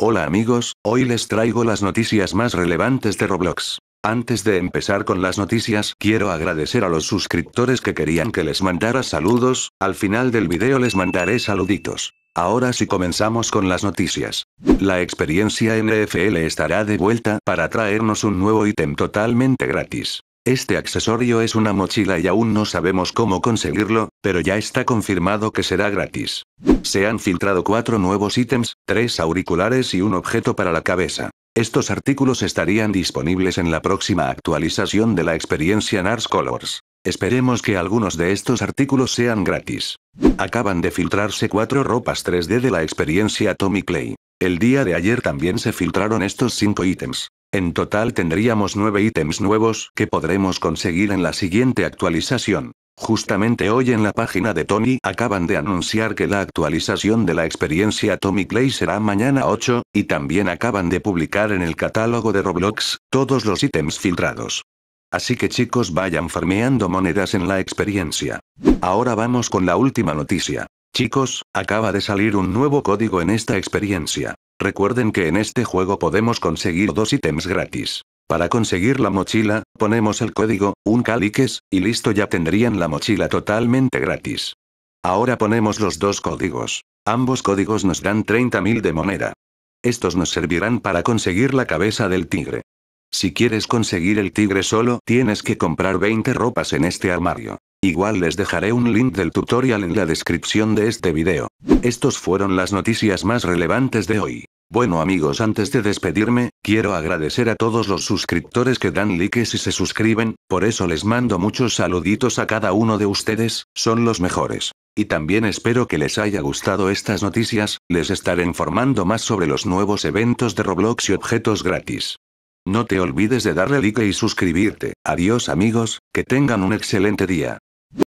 Hola amigos, hoy les traigo las noticias más relevantes de Roblox. Antes de empezar con las noticias, quiero agradecer a los suscriptores que querían que les mandara saludos, al final del video les mandaré saluditos. Ahora sí comenzamos con las noticias. La experiencia NFL estará de vuelta para traernos un nuevo ítem totalmente gratis. Este accesorio es una mochila y aún no sabemos cómo conseguirlo, pero ya está confirmado que será gratis. Se han filtrado cuatro nuevos ítems, tres auriculares y un objeto para la cabeza. Estos artículos estarían disponibles en la próxima actualización de la experiencia NARS Colors. Esperemos que algunos de estos artículos sean gratis. Acaban de filtrarse cuatro ropas 3D de la experiencia Tommy Clay. El día de ayer también se filtraron estos cinco ítems. En total tendríamos 9 ítems nuevos que podremos conseguir en la siguiente actualización. Justamente hoy en la página de Tony acaban de anunciar que la actualización de la experiencia Tommy Clay será mañana 8, y también acaban de publicar en el catálogo de Roblox, todos los ítems filtrados. Así que chicos vayan farmeando monedas en la experiencia. Ahora vamos con la última noticia. Chicos, acaba de salir un nuevo código en esta experiencia. Recuerden que en este juego podemos conseguir dos ítems gratis. Para conseguir la mochila, ponemos el código, un caliques, y listo ya tendrían la mochila totalmente gratis. Ahora ponemos los dos códigos. Ambos códigos nos dan 30.000 de moneda. Estos nos servirán para conseguir la cabeza del tigre. Si quieres conseguir el tigre solo, tienes que comprar 20 ropas en este armario. Igual les dejaré un link del tutorial en la descripción de este video. Estos fueron las noticias más relevantes de hoy. Bueno amigos antes de despedirme, quiero agradecer a todos los suscriptores que dan likes y se suscriben, por eso les mando muchos saluditos a cada uno de ustedes, son los mejores. Y también espero que les haya gustado estas noticias, les estaré informando más sobre los nuevos eventos de Roblox y objetos gratis. No te olvides de darle like y suscribirte. Adiós amigos, que tengan un excelente día.